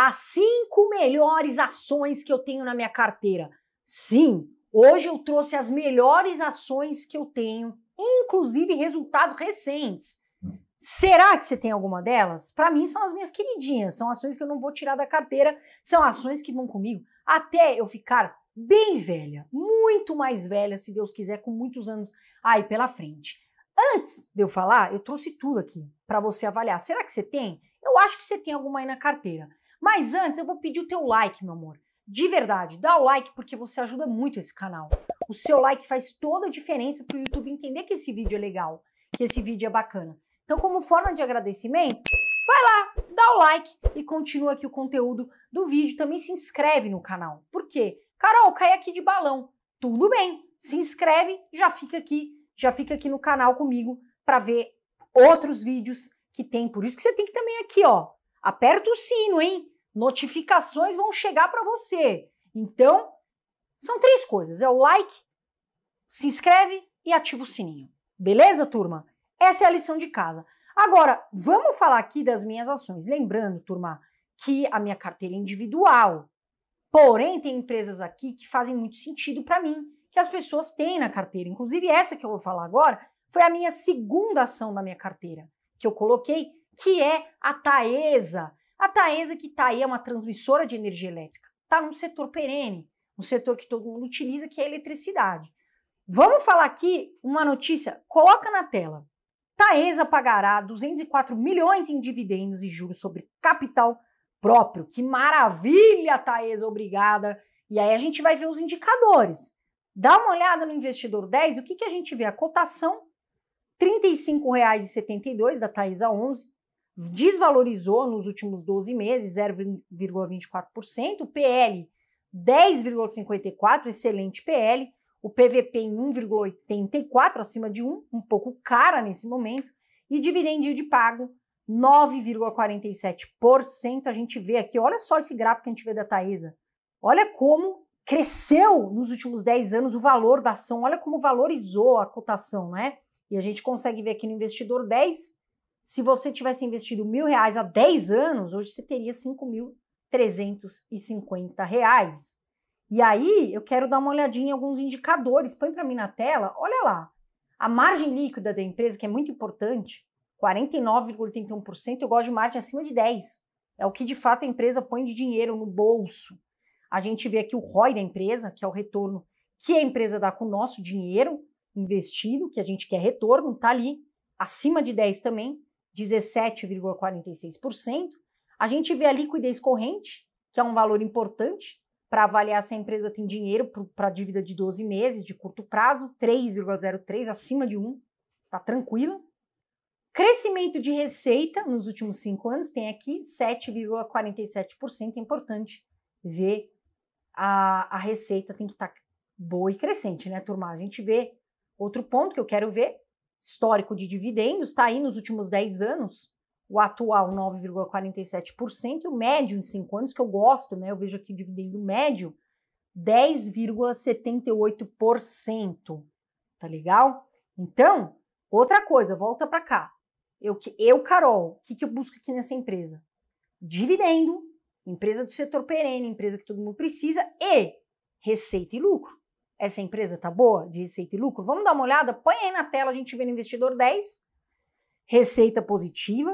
as cinco melhores ações que eu tenho na minha carteira. Sim, hoje eu trouxe as melhores ações que eu tenho, inclusive resultados recentes. Será que você tem alguma delas? Para mim são as minhas queridinhas, são ações que eu não vou tirar da carteira, são ações que vão comigo até eu ficar bem velha, muito mais velha, se Deus quiser, com muitos anos aí pela frente. Antes de eu falar, eu trouxe tudo aqui para você avaliar. Será que você tem? Eu acho que você tem alguma aí na carteira. Mas antes eu vou pedir o teu like, meu amor. De verdade, dá o like porque você ajuda muito esse canal. O seu like faz toda a diferença para o YouTube entender que esse vídeo é legal, que esse vídeo é bacana. Então, como forma de agradecimento, vai lá, dá o like e continua aqui o conteúdo do vídeo. Também se inscreve no canal. Por quê? Carol, cai aqui de balão. Tudo bem, se inscreve, já fica aqui, já fica aqui no canal comigo para ver outros vídeos que tem. Por isso que você tem que também aqui, ó, aperta o sino, hein? Notificações vão chegar para você. Então, são três coisas: é o like, se inscreve e ativa o sininho. Beleza, turma? Essa é a lição de casa. Agora, vamos falar aqui das minhas ações. Lembrando, turma, que a minha carteira é individual. Porém, tem empresas aqui que fazem muito sentido para mim, que as pessoas têm na carteira. Inclusive, essa que eu vou falar agora foi a minha segunda ação da minha carteira, que eu coloquei que é a Taesa. A Taesa, que está aí, é uma transmissora de energia elétrica. Está num setor perene, um setor que todo mundo utiliza, que é a eletricidade. Vamos falar aqui uma notícia, coloca na tela. Taesa pagará 204 milhões em dividendos e juros sobre capital próprio. Que maravilha, Taesa, obrigada. E aí a gente vai ver os indicadores. Dá uma olhada no investidor 10, o que, que a gente vê? A cotação R$ 35,72 da Taesa 11, desvalorizou nos últimos 12 meses 0,24%, o PL 10,54, excelente PL, o PVP em 1,84 acima de 1, um pouco cara nesse momento, e dividendo de pago 9,47%. A gente vê aqui, olha só esse gráfico que a gente vê da Taesa. Olha como cresceu nos últimos 10 anos o valor da ação, olha como valorizou a cotação, né? E a gente consegue ver aqui no investidor 10 se você tivesse investido mil reais há 10 anos, hoje você teria 5.350 reais. E aí eu quero dar uma olhadinha em alguns indicadores. Põe para mim na tela, olha lá. A margem líquida da empresa, que é muito importante, 49,81%, eu gosto de margem acima de 10. É o que de fato a empresa põe de dinheiro no bolso. A gente vê aqui o ROI da empresa, que é o retorno que a empresa dá com o nosso dinheiro investido, que a gente quer retorno, está ali acima de 10 também. 17,46%. A gente vê a liquidez corrente, que é um valor importante para avaliar se a empresa tem dinheiro para dívida de 12 meses, de curto prazo, 3,03, acima de 1, está tranquila. Crescimento de receita nos últimos cinco anos tem aqui 7,47%. É importante ver a, a receita tem que estar tá boa e crescente, né, turma? A gente vê outro ponto que eu quero ver histórico de dividendos, está aí nos últimos 10 anos, o atual 9,47% e o médio em 5 anos, que eu gosto, né? Eu vejo aqui o dividendo médio, 10,78%. Tá legal? Então, outra coisa, volta para cá. Eu, eu Carol, o que, que eu busco aqui nessa empresa? Dividendo, empresa do setor perene, empresa que todo mundo precisa, e receita e lucro. Essa empresa tá boa de receita e lucro? Vamos dar uma olhada? Põe aí na tela, a gente vê no investidor 10, receita positiva.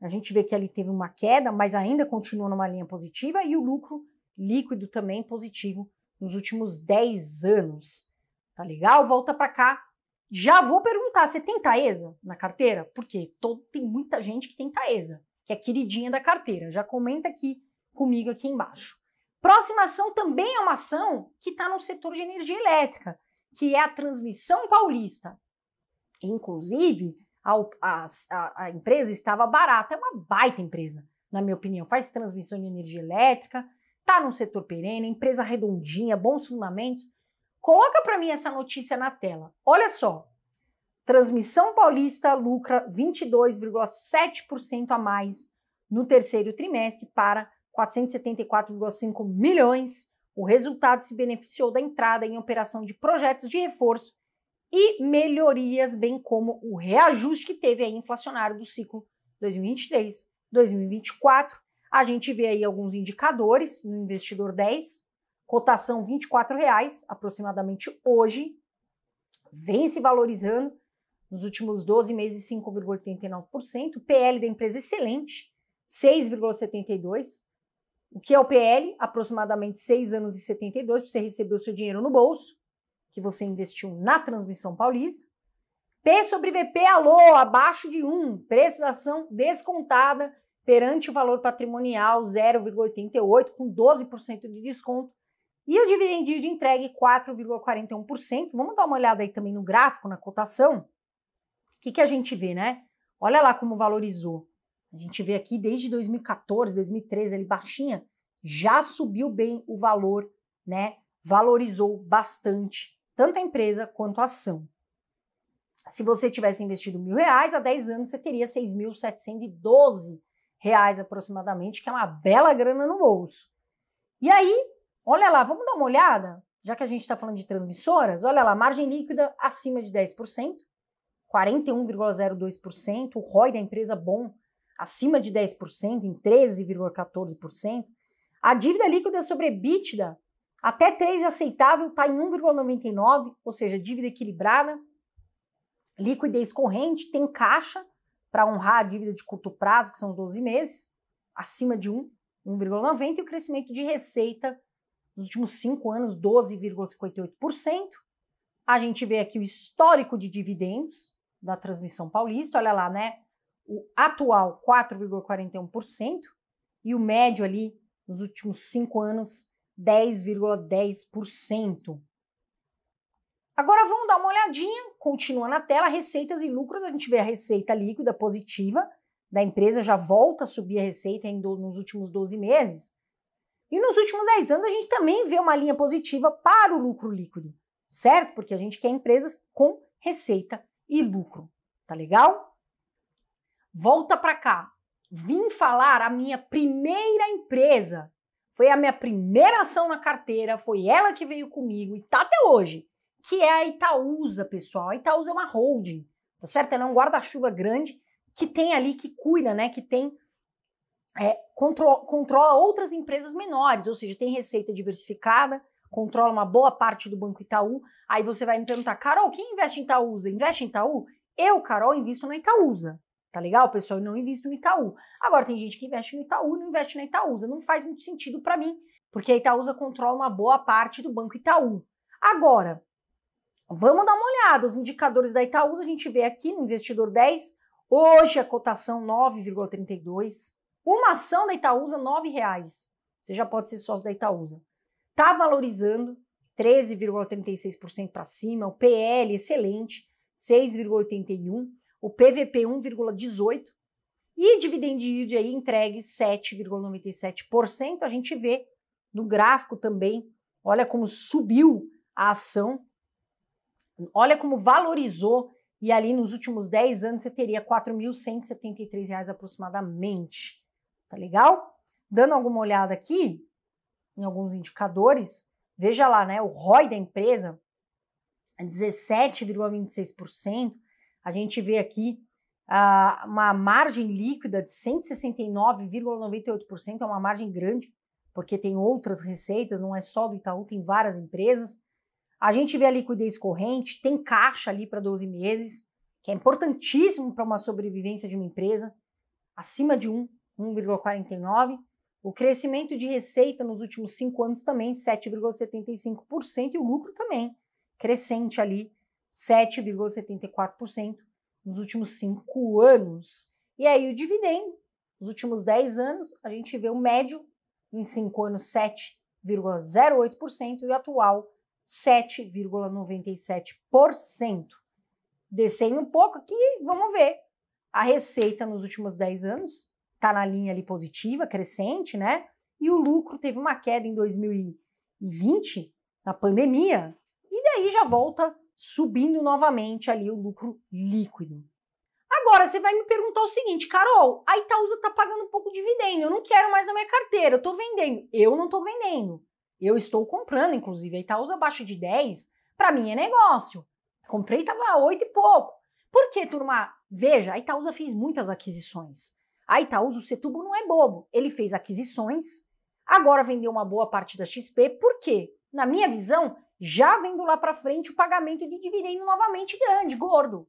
A gente vê que ali teve uma queda, mas ainda continua numa linha positiva e o lucro líquido também positivo nos últimos 10 anos. Tá legal? Volta para cá. Já vou perguntar, você tem Taesa na carteira? Porque todo, tem muita gente que tem Taesa, que é queridinha da carteira. Já comenta aqui comigo aqui embaixo. Próxima ação também é uma ação que está no setor de energia elétrica, que é a transmissão paulista. Inclusive, a, a, a empresa estava barata, é uma baita empresa, na minha opinião. Faz transmissão de energia elétrica, está no setor perene, empresa redondinha, bons fundamentos. Coloca para mim essa notícia na tela. Olha só. Transmissão Paulista lucra 22,7% a mais no terceiro trimestre para 474,5 milhões, o resultado se beneficiou da entrada em operação de projetos de reforço e melhorias, bem como o reajuste que teve aí inflacionário do ciclo 2023, 2024. A gente vê aí alguns indicadores no investidor 10, cotação R$ 24,00 aproximadamente hoje, vem se valorizando nos últimos 12 meses 5,89%, PL da empresa excelente, 6,72%, o que é o PL? Aproximadamente 6 anos e 72 para você receber o seu dinheiro no bolso, que você investiu na transmissão paulista. P sobre VP, alô, abaixo de 1, preço da ação descontada perante o valor patrimonial 0,88, com 12% de desconto. E o dividendo de entregue 4,41%. Vamos dar uma olhada aí também no gráfico, na cotação. O que, que a gente vê, né? Olha lá como valorizou. A gente vê aqui desde 2014, 2013, ali baixinha, já subiu bem o valor, né? Valorizou bastante tanto a empresa quanto a ação. Se você tivesse investido mil reais, há 10 anos você teria 6.712 reais aproximadamente, que é uma bela grana no bolso. E aí, olha lá, vamos dar uma olhada, já que a gente está falando de transmissoras, olha lá, margem líquida acima de 10%, 41,02%, o ROI da empresa bom, acima de 10%, em 13,14%. A dívida líquida sobre EBITDA, até 3 aceitável, está em 1,99, ou seja, dívida equilibrada. Liquidez corrente tem caixa para honrar a dívida de curto prazo, que são os 12 meses, acima de 1, 1,90, e o crescimento de receita nos últimos 5 anos, 12,58%. A gente vê aqui o histórico de dividendos da transmissão paulista, olha lá, né? o atual 4,41% e o médio ali nos últimos cinco anos 10,10%. Agora vamos dar uma olhadinha, continua na tela, receitas e lucros, a gente vê a receita líquida positiva da empresa, já volta a subir a receita nos últimos 12 meses. E nos últimos 10 anos a gente também vê uma linha positiva para o lucro líquido, certo? Porque a gente quer empresas com receita e lucro, tá legal? volta para cá. Vim falar a minha primeira empresa. Foi a minha primeira ação na carteira, foi ela que veio comigo e tá até hoje, que é a Itaúsa, pessoal. A Itaúsa é uma holding, tá certo? Ela é um guarda-chuva grande que tem ali, que cuida, né? Que tem é, controla outras empresas menores, ou seja, tem receita diversificada, controla uma boa parte do Banco Itaú. Aí você vai me perguntar, Carol, quem investe em Itaúsa? Investe em Itaú? Eu, Carol, invisto na Itaúsa. Tá legal, pessoal? Eu não invisto no Itaú. Agora, tem gente que investe no Itaú e não investe na Itaúsa. Não faz muito sentido para mim, porque a Itaúsa controla uma boa parte do Banco Itaú. Agora, vamos dar uma olhada. Os indicadores da Itaúsa, a gente vê aqui no Investidor 10, hoje a cotação 9,32. Uma ação da Itaúsa, R$ reais. Você já pode ser sócio da Itaúsa. Tá valorizando 13,36% para cima. O PL, excelente, 6,81% o PVP 1,18% e dividend yield aí entregue 7,97%. A gente vê no gráfico também, olha como subiu a ação, olha como valorizou e ali nos últimos 10 anos você teria R$ 4.173 aproximadamente. Tá legal? Dando alguma olhada aqui em alguns indicadores, veja lá, né, o ROI da empresa 17,26%, a gente vê aqui uh, uma margem líquida de 169,98%, é uma margem grande, porque tem outras receitas, não é só do Itaú, tem várias empresas. A gente vê a liquidez corrente, tem caixa ali para 12 meses, que é importantíssimo para uma sobrevivência de uma empresa, acima de 1, 1,49%. O crescimento de receita nos últimos cinco anos também, 7,75%, e o lucro também, crescente ali, 7,74% nos últimos cinco anos. E aí o dividendo, nos últimos 10 anos, a gente vê o médio em cinco anos 7,08% e o atual 7,97%. Descendo um pouco aqui, vamos ver. A receita nos últimos 10 anos está na linha ali positiva, crescente, né? E o lucro teve uma queda em 2020, na pandemia, e daí já volta subindo novamente ali o lucro líquido. Agora você vai me perguntar o seguinte, Carol, a Itaúsa está pagando um pouco de dividendo, eu não quero mais na minha carteira, eu estou vendendo. Eu não estou vendendo, eu estou comprando, inclusive. A Itaúsa baixa de 10, para mim é negócio. Comprei, estava 8 e pouco. Por que, turma? Veja, a Itaúsa fez muitas aquisições. A Itaúsa, o Setubo não é bobo. Ele fez aquisições, agora vendeu uma boa parte da XP. Por quê? Na minha visão, já vendo lá para frente o pagamento de dividendo novamente grande, gordo.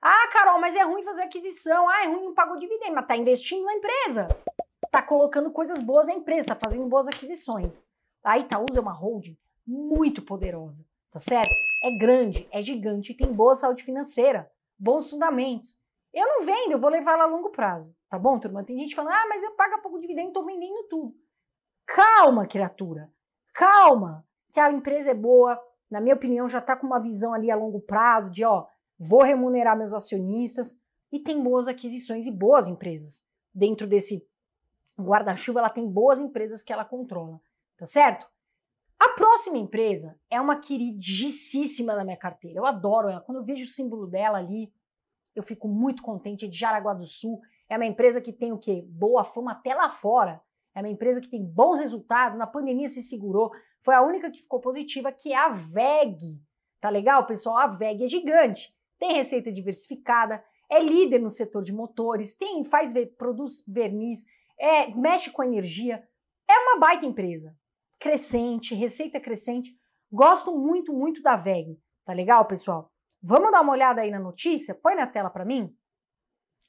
Ah, Carol, mas é ruim fazer aquisição. Ah, é ruim não pagar o dividendo, mas tá investindo na empresa. Tá colocando coisas boas na empresa, tá fazendo boas aquisições. A Itaúsa tá, é uma holding muito poderosa, tá certo? É grande, é gigante, tem boa saúde financeira, bons fundamentos. Eu não vendo, eu vou levar ela a longo prazo, tá bom, turma? Tem gente falando, ah, mas eu pago pouco dividendo, tô vendendo tudo. Calma, criatura, calma que a empresa é boa, na minha opinião, já está com uma visão ali a longo prazo de ó, vou remunerar meus acionistas e tem boas aquisições e boas empresas. Dentro desse guarda-chuva, ela tem boas empresas que ela controla, tá certo? A próxima empresa é uma queridíssima da minha carteira. Eu adoro ela. Quando eu vejo o símbolo dela ali, eu fico muito contente. É de Jaraguá do Sul. É uma empresa que tem o quê? Boa fama até lá fora. É uma empresa que tem bons resultados, na pandemia se segurou, foi a única que ficou positiva, que é a VEG. Tá legal, pessoal? A VEG é gigante, tem receita diversificada, é líder no setor de motores, tem faz produz verniz, é, mexe com energia. É uma baita empresa, crescente, receita crescente. Gosto muito, muito da VEG. Tá legal, pessoal? Vamos dar uma olhada aí na notícia? Põe na tela para mim.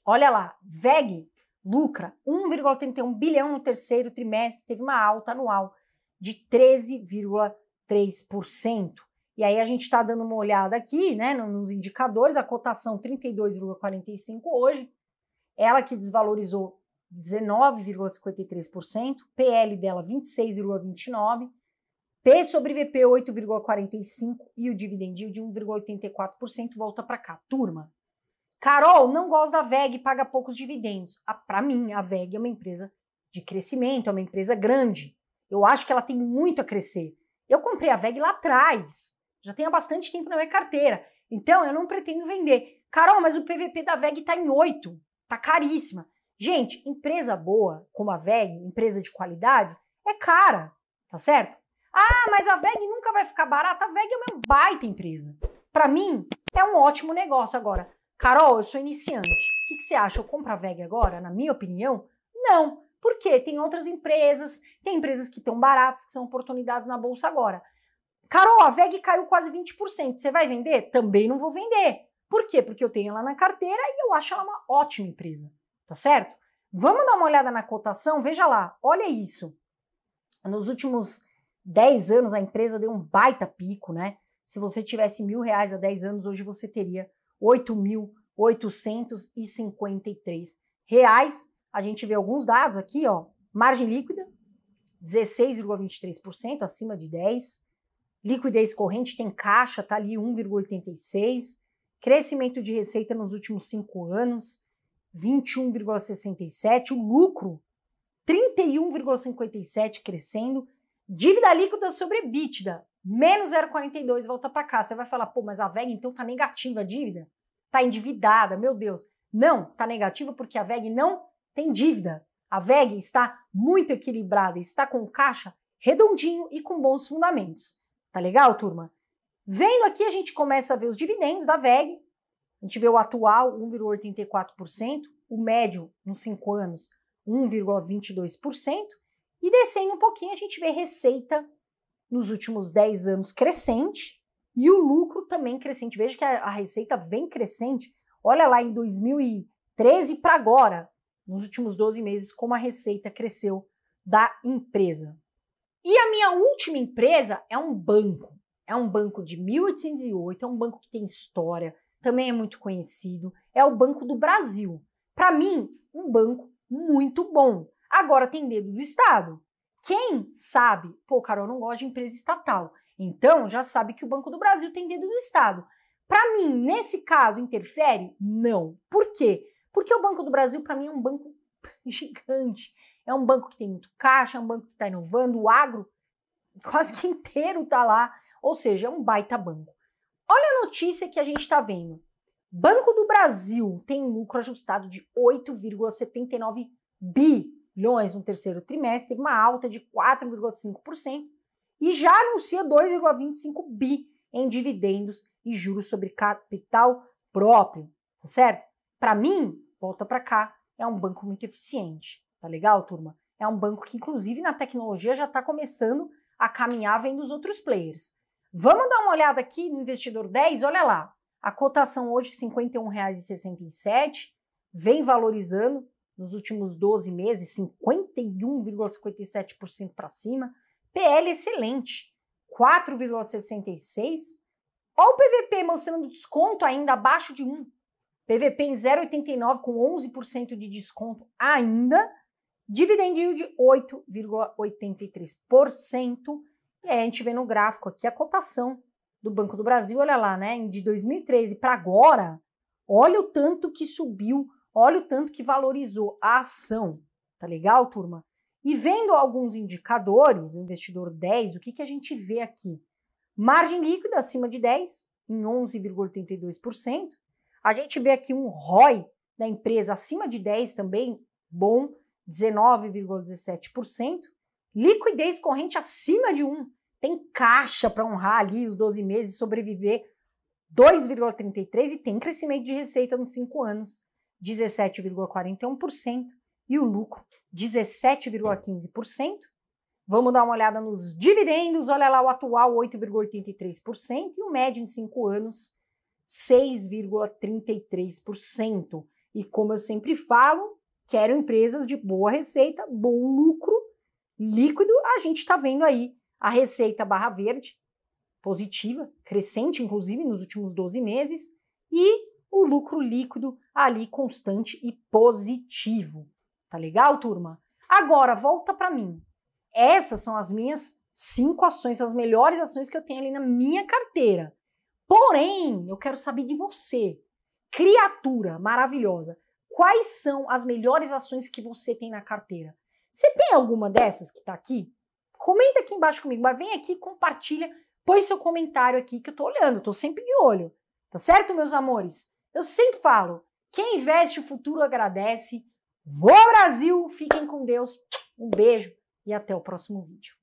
Olha lá, VEG lucra 1,31 bilhão no terceiro trimestre, teve uma alta anual de 13,3%. E aí a gente está dando uma olhada aqui, né, nos indicadores, a cotação 32,45 hoje, ela que desvalorizou 19,53%, PL dela 26,29%, P sobre VP 8,45% e o dividendio de 1,84% volta para cá. Turma, Carol não gosta da VEG e paga poucos dividendos. Para mim, a VEG é uma empresa de crescimento, é uma empresa grande. Eu acho que ela tem muito a crescer. Eu comprei a VEG lá atrás, já tem há bastante tempo na minha carteira. Então, eu não pretendo vender. Carol, mas o PVP da VEG está em 8, está caríssima. Gente, empresa boa como a VEG, empresa de qualidade, é cara, tá certo? Ah, mas a VEG nunca vai ficar barata. A VEG é uma baita empresa. Para mim, é um ótimo negócio. Agora, Carol, eu sou iniciante. O que, que você acha? Eu compro a VEG agora? Na minha opinião, não. Porque tem outras empresas, tem empresas que estão baratas, que são oportunidades na bolsa agora. Carol, a VEG caiu quase 20%. Você vai vender? Também não vou vender. Por quê? Porque eu tenho ela na carteira e eu acho ela uma ótima empresa. Tá certo? Vamos dar uma olhada na cotação? Veja lá, olha isso. Nos últimos 10 anos, a empresa deu um baita pico, né? Se você tivesse mil reais há 10 anos, hoje você teria 8.853 reais. A gente vê alguns dados aqui, ó. Margem líquida, 16,23%, acima de 10%. Liquidez corrente tem caixa, tá ali 1,86%. Crescimento de receita nos últimos cinco anos, 21,67%. O lucro, 31,57% crescendo. Dívida líquida sobre EBITDA, menos 0,42 volta para cá. Você vai falar, pô, mas a VEG então tá negativa a dívida? Tá endividada, meu Deus. Não, tá negativa porque a VEG não tem dívida. A VEG está muito equilibrada, está com caixa redondinho e com bons fundamentos. Tá legal, turma? Vendo aqui, a gente começa a ver os dividendos da VEG. A gente vê o atual 1,84%, o médio nos 5 anos 1,22%, e descendo um pouquinho a gente vê receita nos últimos 10 anos crescente e o lucro também crescente. Veja que a, a receita vem crescente. Olha lá em 2013 para agora, nos últimos 12 meses, como a receita cresceu da empresa. E a minha última empresa é um banco. É um banco de 1808, é um banco que tem história, também é muito conhecido. É o Banco do Brasil. Para mim, um banco muito bom. Agora tem dedo do Estado. Quem sabe, pô, Carol, não gosto de empresa estatal. Então já sabe que o Banco do Brasil tem dedo do Estado. Para mim, nesse caso, interfere? Não. Por quê? Porque o Banco do Brasil, para mim, é um banco gigante. É um banco que tem muito caixa, é um banco que está inovando, o agro quase que inteiro está lá. Ou seja, é um baita banco. Olha a notícia que a gente está vendo. Banco do Brasil tem lucro ajustado de 8,79 bi bilhões no terceiro trimestre, teve uma alta de 4,5% e já anuncia 2,25 bi em dividendos e juros sobre capital próprio, tá certo? Para mim, volta para cá, é um banco muito eficiente, tá legal, turma? É um banco que inclusive na tecnologia já está começando a caminhar vendo os outros players. Vamos dar uma olhada aqui no investidor 10, olha lá. A cotação hoje R$ 51,67, vem valorizando, nos últimos 12 meses, 51,57% para cima. PL excelente, 4,66%. Olha o PVP mostrando desconto ainda abaixo de 1. PVP em 0,89 com 11% de desconto ainda. Dividend yield 8,83%. E aí a gente vê no gráfico aqui a cotação do Banco do Brasil, olha lá, né, de 2013 para agora, olha o tanto que subiu Olha o tanto que valorizou a ação, tá legal, turma? E vendo alguns indicadores, o investidor 10, o que, que a gente vê aqui? Margem líquida acima de 10, em 11,82%. A gente vê aqui um ROI da empresa acima de 10 também, bom, 19,17%. Liquidez corrente acima de 1, tem caixa para honrar ali os 12 meses e sobreviver 2,33 e tem crescimento de receita nos 5 anos 17,41% e o lucro 17,15%. Vamos dar uma olhada nos dividendos, olha lá o atual 8,83% e o médio em 5 anos 6,33%. E como eu sempre falo, quero empresas de boa receita, bom lucro líquido. A gente está vendo aí a receita barra verde positiva, crescente inclusive nos últimos 12 meses e o lucro líquido ali constante e positivo. Tá legal, turma? Agora, volta para mim. Essas são as minhas cinco ações, as melhores ações que eu tenho ali na minha carteira. Porém, eu quero saber de você, criatura maravilhosa, quais são as melhores ações que você tem na carteira? Você tem alguma dessas que tá aqui? Comenta aqui embaixo comigo, mas vem aqui, compartilha, põe seu comentário aqui que eu tô olhando, estou tô sempre de olho. Tá certo, meus amores? Eu sempre falo: quem investe o futuro agradece. Vou Brasil, fiquem com Deus. Um beijo e até o próximo vídeo.